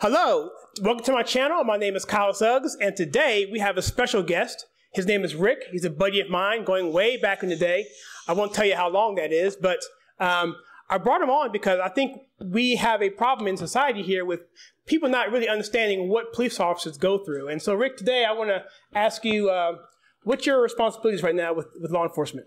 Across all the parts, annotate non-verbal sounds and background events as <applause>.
Hello, welcome to my channel. My name is Kyle Suggs, and today we have a special guest. His name is Rick. He's a buddy of mine going way back in the day. I won't tell you how long that is, but um, I brought him on because I think we have a problem in society here with people not really understanding what police officers go through. And so, Rick, today I want to ask you uh, what's your responsibilities right now with, with law enforcement?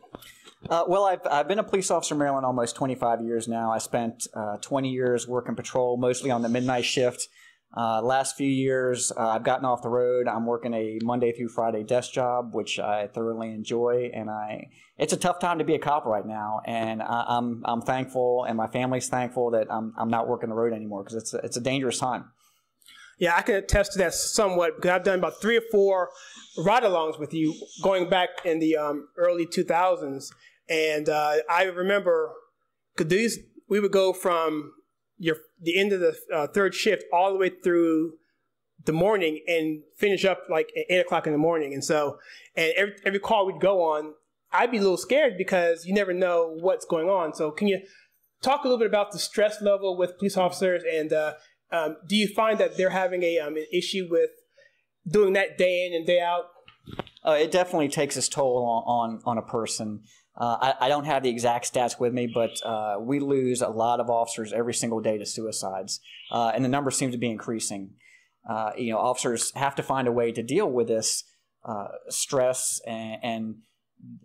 Uh, well, I've, I've been a police officer in Maryland almost 25 years now. I spent uh, 20 years working patrol, mostly on the midnight shift. Uh, last few years, uh, I've gotten off the road. I'm working a Monday through Friday desk job, which I thoroughly enjoy. And I, it's a tough time to be a cop right now. And I, am I'm, I'm thankful, and my family's thankful that I'm, I'm not working the road anymore because it's, a, it's a dangerous time. Yeah, I can attest to that somewhat because I've done about three or four ride-alongs with you going back in the um, early 2000s, and uh, I remember these we would go from your the end of the uh, third shift all the way through the morning and finish up like at eight o'clock in the morning. And so, and every, every call we'd go on, I'd be a little scared because you never know what's going on. So, can you talk a little bit about the stress level with police officers? And uh, um, do you find that they're having a, um, an issue with doing that day in and day out? Uh, it definitely takes its toll on, on, on a person. Uh, I, I, don't have the exact stats with me, but uh, we lose a lot of officers every single day to suicides, uh, and the number seems to be increasing. you know, officers have to find a way to deal with this stress and, and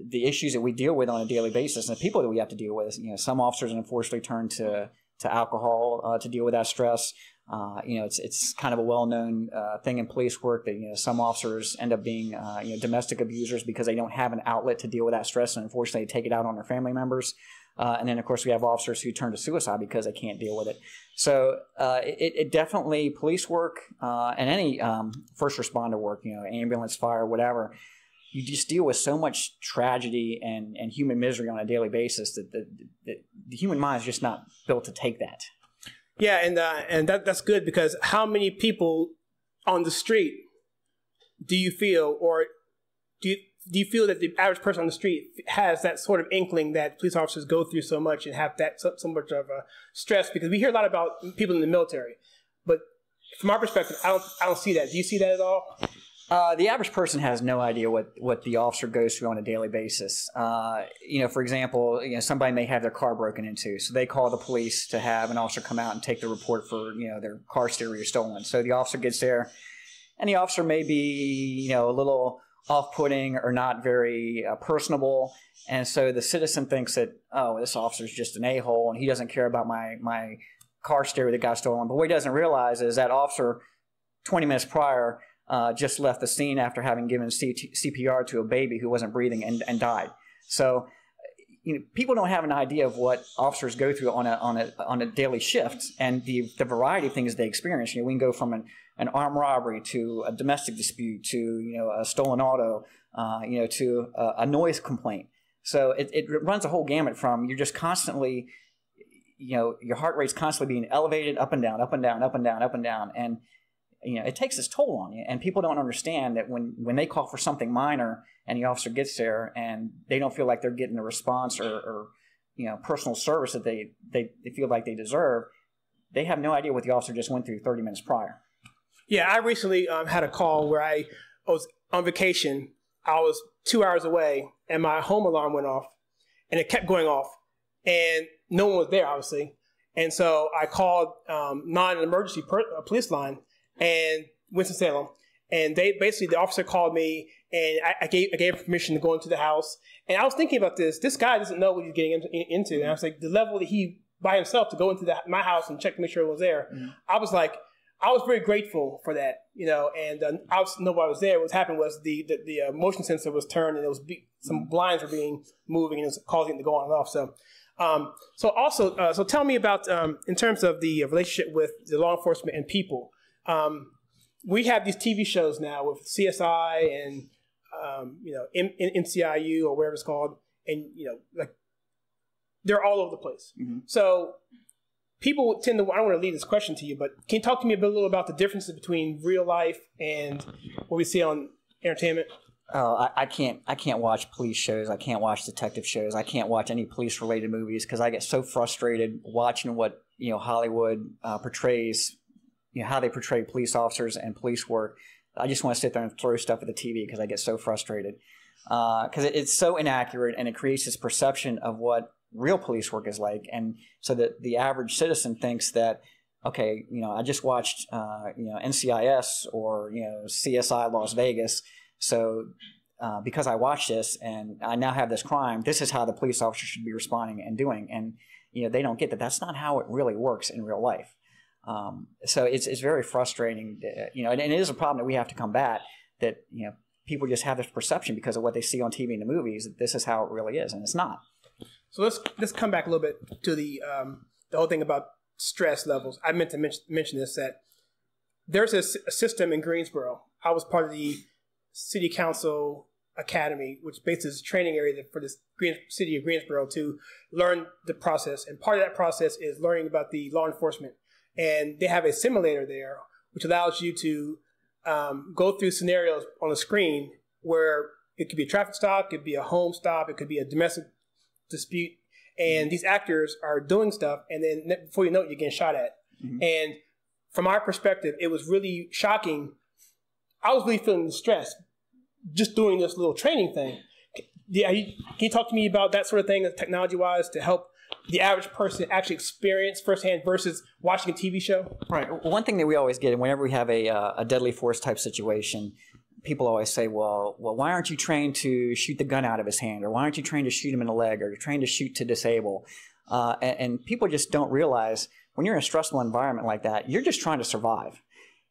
the issues that we deal with on a daily basis and the people that we have to deal with. You know, some officers unfortunately turn to to alcohol uh, to deal with that stress. Uh, you know, it's it's kind of a well-known uh, thing in police work that you know some officers end up being uh, you know domestic abusers because they don't have an outlet to deal with that stress, and unfortunately, they take it out on their family members. Uh, and then, of course, we have officers who turn to suicide because they can't deal with it. So uh, it, it, definitely police work uh, and any um, first responder work, you know, ambulance, fire, whatever. You just deal with so much tragedy and, and human misery on a daily basis that the, the, the human mind is just not built to take that. Yeah, and uh, and that that's good because how many people on the street do you feel, or do you, do you feel that the average person on the street has that sort of inkling that police officers go through so much and have that so, so much of a stress? Because we hear a lot about people in the military, but from our perspective, I don't I don't see that. Do you see that at all? Uh, the average person has no idea what, what the officer goes through on a daily basis. Uh, you know, for example, you know somebody may have their car broken into, so they call the police to have an officer come out and take the report for you know their car stereo stolen. So the officer gets there, and the officer may be you know a little off-putting or not very uh, personable, and so the citizen thinks that oh this officer's just an a-hole and he doesn't care about my my car stereo that got stolen. But what he doesn't realize is that officer twenty minutes prior uh, just left the scene after having given C- CPR to a baby who wasn't breathing and, and died. So you know, people don't have an idea of what officers go through on a, on a, on a daily shift and the, the variety of things they experience. You know, we can go from an, an armed robbery to a domestic dispute to, you know, a stolen auto, uh, you know, to a, a noise complaint. So it, it runs a whole gamut from you're just constantly, you know, your heart rate's constantly being elevated up and down, up and down, up and down, up and down. And you know, it takes its toll on you. And people don't understand that when, when they call for something minor and the officer gets there and they don't feel like they're getting a response or, or you know, personal service that they, they, they feel like they deserve, they have no idea what the officer just went through 30 minutes prior. Yeah, I recently um, had a call where I was on vacation. I was two hours away and my home alarm went off and it kept going off and no one was there, obviously. And so I called um, non emergency per- police line and Winston Salem. And they basically the officer called me and I, I gave I gave permission to go into the house. And I was thinking about this. This guy doesn't know what he's getting into, into. And I was like, the level that he by himself to go into the, my house and check to make sure it was there. Mm-hmm. I was like, I was very grateful for that, you know. And uh, I was nobody was there. What happened was the the, the uh, motion sensor was turned and it was be- some mm-hmm. blinds were being moving and it was causing it to go on and off. So. Um, so also, uh, so tell me about um, in terms of the uh, relationship with the law enforcement and people. Um, we have these TV shows now with CSI and um, you know M- M- or whatever it's called, and you know like they're all over the place. Mm-hmm. So people tend to. I don't want to leave this question to you, but can you talk to me a bit, a little about the differences between real life and what we see on entertainment? Oh, I, I, can't. I can't watch police shows. I can't watch detective shows. I can't watch any police related movies because I get so frustrated watching what you know Hollywood uh, portrays you know, how they portray police officers and police work. I just want to sit there and throw stuff at the TV because I get so frustrated because uh, it's so inaccurate and it creates this perception of what real police work is like, and so that the average citizen thinks that okay, you know, I just watched uh, you know NCIS or you know CSI Las Vegas, so. Uh, because I watched this and I now have this crime, this is how the police officer should be responding and doing. And you know they don't get that. That's not how it really works in real life. Um, so it's, it's very frustrating, you know, and, and, it is a problem that we have to combat that, you know, people just have this perception because of what they see on TV and the movies that this is how it really is, and it's not. So let's let's come back a little bit to the um, the whole thing about stress levels. I meant to mention, mention this that there's a, a system in Greensboro. I was part of the city council academy, which basically is a training area for the city of Greensboro to learn the process. And part of that process is learning about the law enforcement and they have a simulator there, which allows you to um, go through scenarios on a screen where it could be a traffic stop, it could be a home stop, it could be a domestic dispute, and mm-hmm. these actors are doing stuff, and then before you know it, you're getting shot at. Mm-hmm. And from our perspective, it was really shocking. I was really feeling stressed just doing this little training thing. Yeah, can you talk to me about that sort of thing, technology wise, to help the average person actually experience firsthand versus watching a TV show? Right. One thing that we always get, whenever we have a, uh, a deadly force type situation, people always say, well, well, why aren't you trained to shoot the gun out of his hand? Or why aren't you trained to shoot him in the leg? Or you're trained to shoot to disable? Uh, and, and people just don't realize when you're in a stressful environment like that, you're just trying to survive.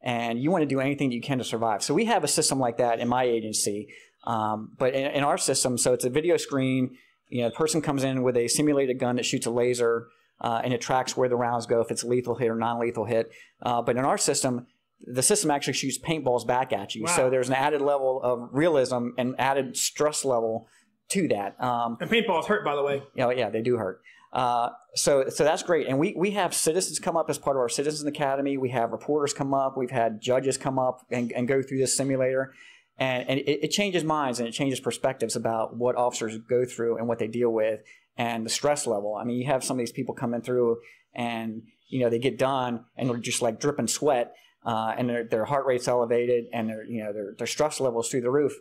And you want to do anything that you can to survive. So we have a system like that in my agency. Um, but in, in, our system, so it's a video screen. You know, the person comes in with a simulated gun that shoots a laser uh, and it tracks where the rounds go, if it's a lethal hit or non-lethal hit. Uh, but in our system, the system actually shoots paintballs back at you. Wow. So there's an added level of realism and added stress level to that. Um, and paintballs hurt, by the way. Yeah, oh, you know, yeah, they do hurt. Uh, so, so that's great. And we, we have citizens come up as part of our Citizens Academy. We have reporters come up. We've had judges come up and, and go through this simulator and, and it, it, changes minds and it changes perspectives about what officers go through and what they deal with and the stress level. I mean, you have some of these people coming through and you know they get done and they're just like dripping sweat uh, and their, heart rate's elevated and their you know their, their stress levels through the roof.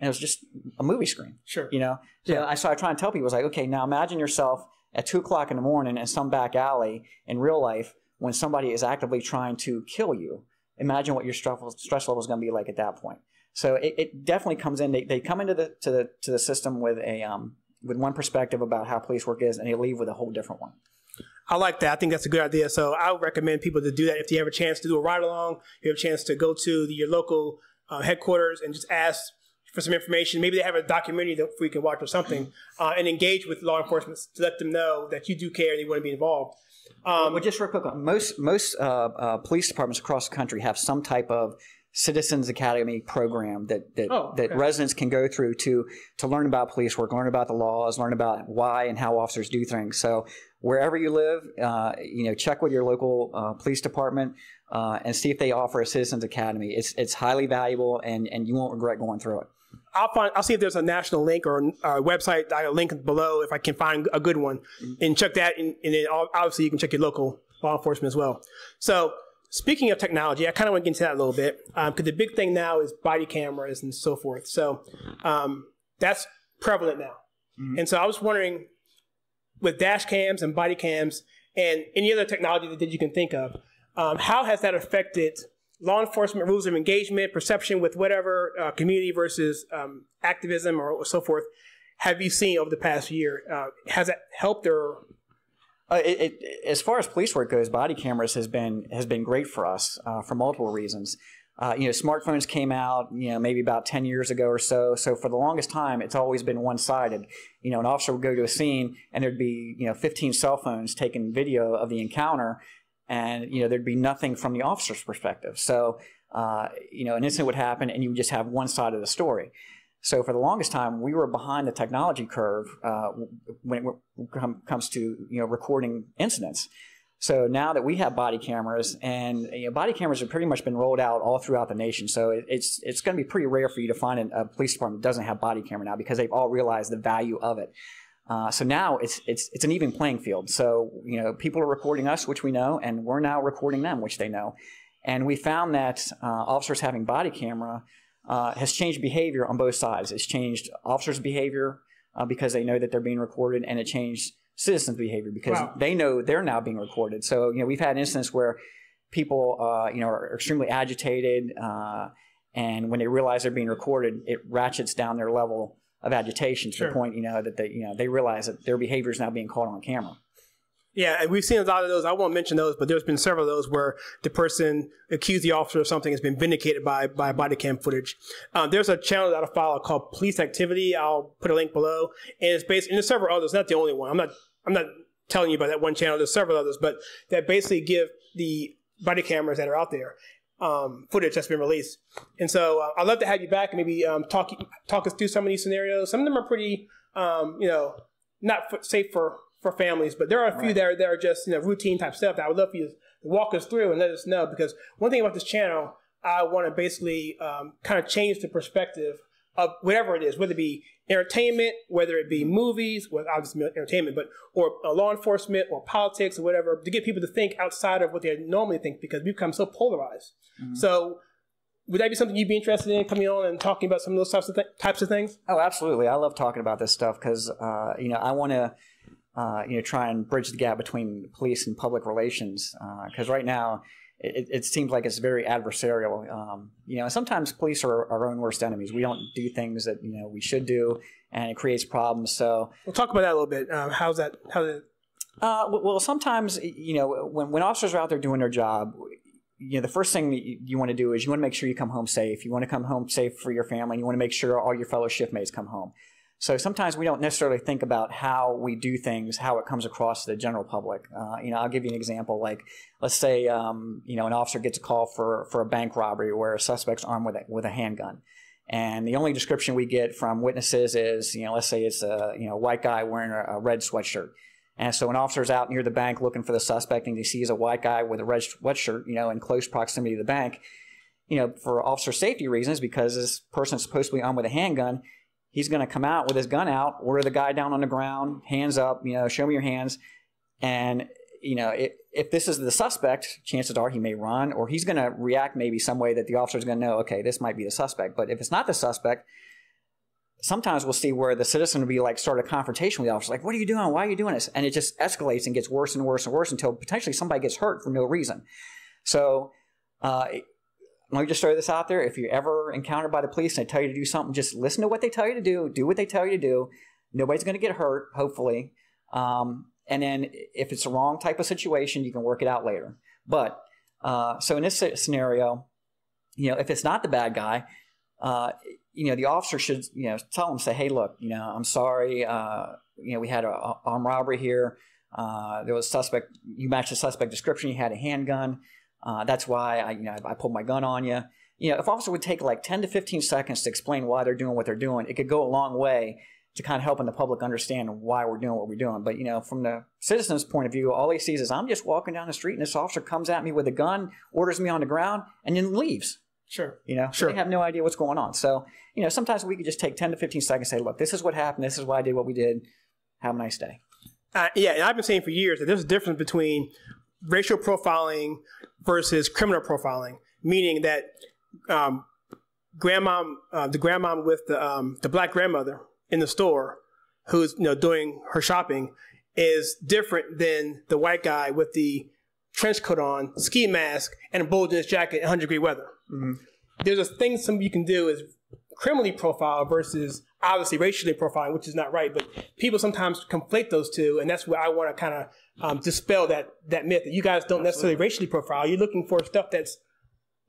And it was just a movie screen. Sure. You know. So yeah. I so I try and tell people, it was like, okay, now imagine yourself at two o'clock in the morning in some back alley in real life when somebody is actively trying to kill you. Imagine what your stress level is going to be like at that point. So it, it definitely comes in. They, they come into the to the to the system with a um, with one perspective about how police work is, and they leave with a whole different one. I like that. I think that's a good idea. So I would recommend people to do that if you have a chance to do a ride along. You have a chance to go to the, your local uh, headquarters and just ask for some information. Maybe they have a documentary that we can watch or something, uh, and engage with law enforcement to let them know that you do care. They want to be involved. Um, well, just real quick, uh, most most uh, uh, police departments across the country have some type of Citizens Academy program that that, oh, okay. that residents can go through to to learn about police work, learn about the laws, learn about why and how officers do things. So wherever you live, uh, you know, check with your local uh, police department uh, and see if they offer a Citizens Academy. It's it's highly valuable, and and you won't regret going through it. I'll find. I'll see if there's a national link or uh, a website. I'll link below if I can find a good one, mm-hmm. and check that. And, and then obviously you can check your local law enforcement as well. So Speaking of technology, I kind of want to get into that a little bit because um, the big thing now is body cameras and so forth. So um, that's prevalent now. Mm -hmm. And so I was wondering with dash cams and body cams and any other technology that you can think of, um, how has that affected law enforcement rules of engagement, perception with whatever uh, community versus um, activism or, or, so forth? Have you seen over the past year? Uh, has that helped or uh, it, it, as far as police work goes, body cameras has been has been great for us uh, for multiple reasons. Uh, you know, smartphones came out, you know, maybe about 10 years ago or so. So for the longest time, it's always been one-sided. You know, an officer would go to a scene and there'd be, you know, 15 cell phones taking video of the encounter and, you know, there'd be nothing from the officer's perspective. So, uh, you know, an incident would happen and you would just have one side of the story. So for the longest time, we were behind the technology curve uh, when it com- comes to you know recording incidents. So now that we have body cameras, and you know, body cameras have pretty much been rolled out all throughout the nation, so it, it's it's going to be pretty rare for you to find an, a police department that doesn't have body camera now because they've all realized the value of it. Uh, so now it's it's it's an even playing field. So you know people are recording us, which we know, and we're now recording them, which they know. And we found that uh, officers having body camera uh, has changed behavior on both sides. It's changed officers' behavior uh, because they know that they're being recorded, and it changed citizens' behavior because wow. they know they're now being recorded. So you know, we've had instances where people, uh, you know, are extremely agitated, uh, and when they realize they're being recorded, it ratchets down their level of agitation to sure. the point, you know, that they, you know, they realize that their behavior is now being caught on camera. Yeah, we've seen a lot of those. I won't mention those, but there's been several of those where the person accused the officer of something has been vindicated by by body cam footage. Um, there's a channel that I follow called Police Activity. I'll put a link below, and it's based. And there's several others. Not the only one. I'm not. I'm not telling you about that one channel. There's several others, but that basically give the body cameras that are out there um, footage that's been released. And so uh, I'd love to have you back and maybe um, talk talk us through some of these scenarios. Some of them are pretty, um, you know, not safe for for families, but there are a few right. that, are, that are just, you know, routine type stuff that I would love for you to walk us through and let us know because one thing about this channel, I want to basically um, kind of change the perspective of whatever it is, whether it be entertainment, whether it be movies, well, obviously entertainment, but or uh, law enforcement or politics or whatever, to get people to think outside of what they normally think because we've become so polarized. Mm-hmm. So, would that be something you'd be interested in coming on and talking about some of those types of th- types of things? Oh, absolutely! I love talking about this stuff because uh, you know I want to uh, you know, try and bridge the gap between police and public relations. Because uh, right now, it, it, seems like it's very adversarial. Um, you know, sometimes police are our own worst enemies. We don't do things that you know we should do, and it creates problems. So we'll talk about that a little bit. Um, how's that? How did? Uh, well, sometimes you know when when officers are out there doing their job, you know, the first thing you want to do is you want to make sure you come home safe. You want to come home safe for your family. And you want to make sure all your fellow shiftmates come home. So sometimes we don't necessarily think about how we do things, how it comes across to the general public. Uh, you know, I'll give you an example. Like, let's say, um, you know, an officer gets a call for, for a bank robbery where a suspect's armed with a, with a handgun. And the only description we get from witnesses is, you know, let's say it's a you know white guy wearing a, a red sweatshirt. And so an officer's out near the bank looking for the suspect, and he sees a white guy with a red sweatshirt, you know, in close proximity to the bank. You know, for officer safety reasons, because this person's supposed to be armed with a handgun, he's going to come out with his gun out, order the guy down on the ground, hands up, you know, show me your hands. And, you know, it, if this is the suspect, chances are he may run or he's going to react maybe some way that the officer is going to know, okay, this might be the suspect. But if it's not the suspect, sometimes we'll see where the citizen will be like start a confrontation with the officer, like, what are you doing? Why are you doing this? And it just escalates and gets worse and worse and worse until potentially somebody gets hurt for no reason. So, uh, let me just throw this out there. If you're ever encountered by the police and they tell you to do something, just listen to what they tell you to do, do what they tell you to do. Nobody's going to get hurt, hopefully. Um, and then if it's the wrong type of situation, you can work it out later. But uh, so in this scenario, you know, if it's not the bad guy, uh, you know, the officer should, you know, tell him, say, hey, look, you know, I'm sorry. Uh, you know, we had a, armed robbery here. Uh, there was a suspect. You matched the suspect description. You had a handgun. Uh, that's why I, you know, I, I pulled my gun on you. You know, if officer would take like 10 to 15 seconds to explain why they're doing what they're doing, it could go a long way to kind of helping the public understand why we're doing what we're doing. But you know, from the citizen's point of view, all he sees is I'm just walking down the street and this officer comes at me with a gun, orders me on the ground, and then leaves. Sure. You know, sure. they have no idea what's going on. So, you know, sometimes we could just take 10 to 15 seconds and say, look, this is what happened. This is why I did what we did. Have a nice day. Uh, yeah, and I've been saying for years that there's a difference between racial profiling versus criminal profiling, meaning that um, grandmom, uh, the grandmom with the um, the black grandmother in the store, who's you know doing her shopping, is different than the white guy with the trench coat on, ski mask, and a bull jacket in 100 degree weather. Mm-hmm. There's a thing some you can do is criminally profiled versus obviously racially profiling, which is not right. But people sometimes conflate those two, and that's where I want to kind of um, dispel that that myth that you guys don't Absolutely. necessarily racially profile. You're looking for stuff that's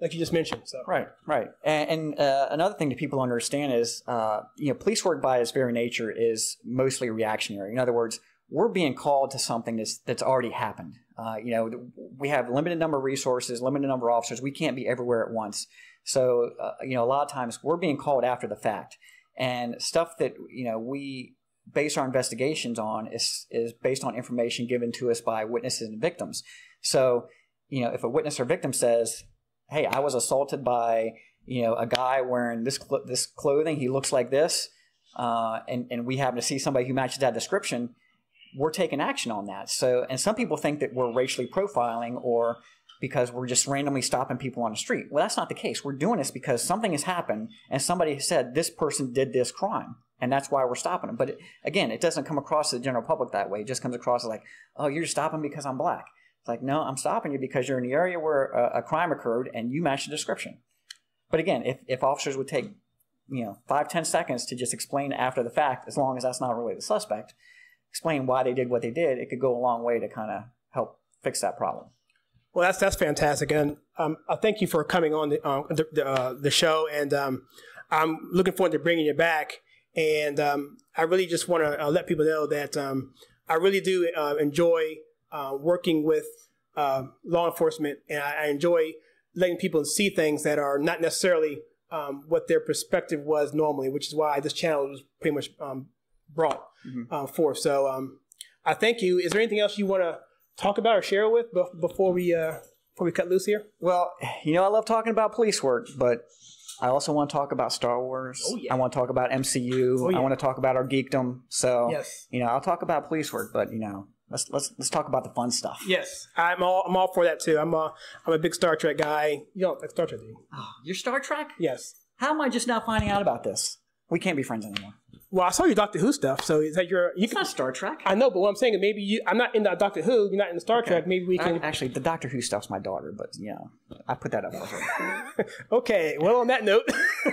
like you just mentioned. So right, right, and, and uh, another thing that people understand is uh, you know police work by its very nature is mostly reactionary. In other words, we're being called to something that's that's already happened. Uh, you know, we have limited number of resources, limited number of officers. We can't be everywhere at once. So, uh, you know, a lot of times we're being called after the fact, and stuff that you know we base our investigations on is is based on information given to us by witnesses and victims. So, you know, if a witness or victim says, "Hey, I was assaulted by you know a guy wearing this cl- this clothing, he looks like this," uh, and and we happen to see somebody who matches that description, we're taking action on that. So, and some people think that we're racially profiling or because we're just randomly stopping people on the street. Well, that's not the case. We're doing this because something has happened and somebody said this person did this crime. And that's why we're stopping them. But it, again, it doesn't come across to the general public that way. It just comes across as like, oh, you're stopping because I'm black. It's like, no, I'm stopping you because you're in the area where a, a crime occurred and you match the description. But again, if, if officers would take, you know, five, ten seconds to just explain after the fact, as long as that's not really the suspect, explain why they did what they did, it could go a long way to kind of help fix that problem. Well, that's that's fantastic, and um, I thank you for coming on the uh, the, uh, the, show, and um, I'm looking forward to bringing you back. And um, I really just want to uh, let people know that um, I really do uh, enjoy uh, working with uh, law enforcement, and I, I, enjoy letting people see things that are not necessarily um, what their perspective was normally, which is why this channel was pretty much um, brought mm -hmm. forth. So I thank you. Is there anything else you want to talk about or share with before we uh, before we cut loose here? Well, you know, I love talking about police work, but I also want to talk about Star Wars. Oh, yeah. I want to talk about MCU. Oh, yeah. I want to talk about our geekdom. So, yes. you know, I'll talk about police work, but you know, let's let's let's talk about the fun stuff. Yes, I'm all I'm all for that too. I'm a I'm a big Star Trek guy. You don't like Star Trek. Dude. Oh, you're Star Trek. Yes. How am I just now finding out about this? We can't be friends anymore. Well, I saw your Doctor Who stuff, so is that you're. You it's can, not Star Trek. I know, but what I'm saying is maybe you. I'm not in that Doctor Who. You're not in Star okay. Trek. Maybe we can. I, actually, the Doctor Who stuff's my daughter, but yeah, I put that up for her. <laughs> okay. Well, on that note. <laughs>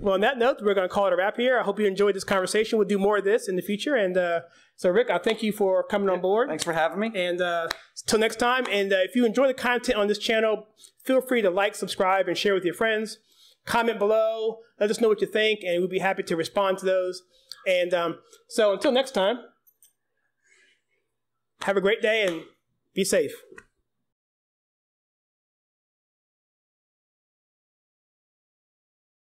well, on that note, we're going to call it a wrap here. I hope you enjoyed this conversation. We'll do more of this in the future. And uh, so, Rick, I thank you for coming yeah, on board. Thanks for having me. And uh, till next time. And uh, if you enjoy the content on this channel, feel free to like, subscribe, and share with your friends. Comment below. Let us know what you think, and we'd be happy to respond to those. And um, so until next time, have a great day and be safe.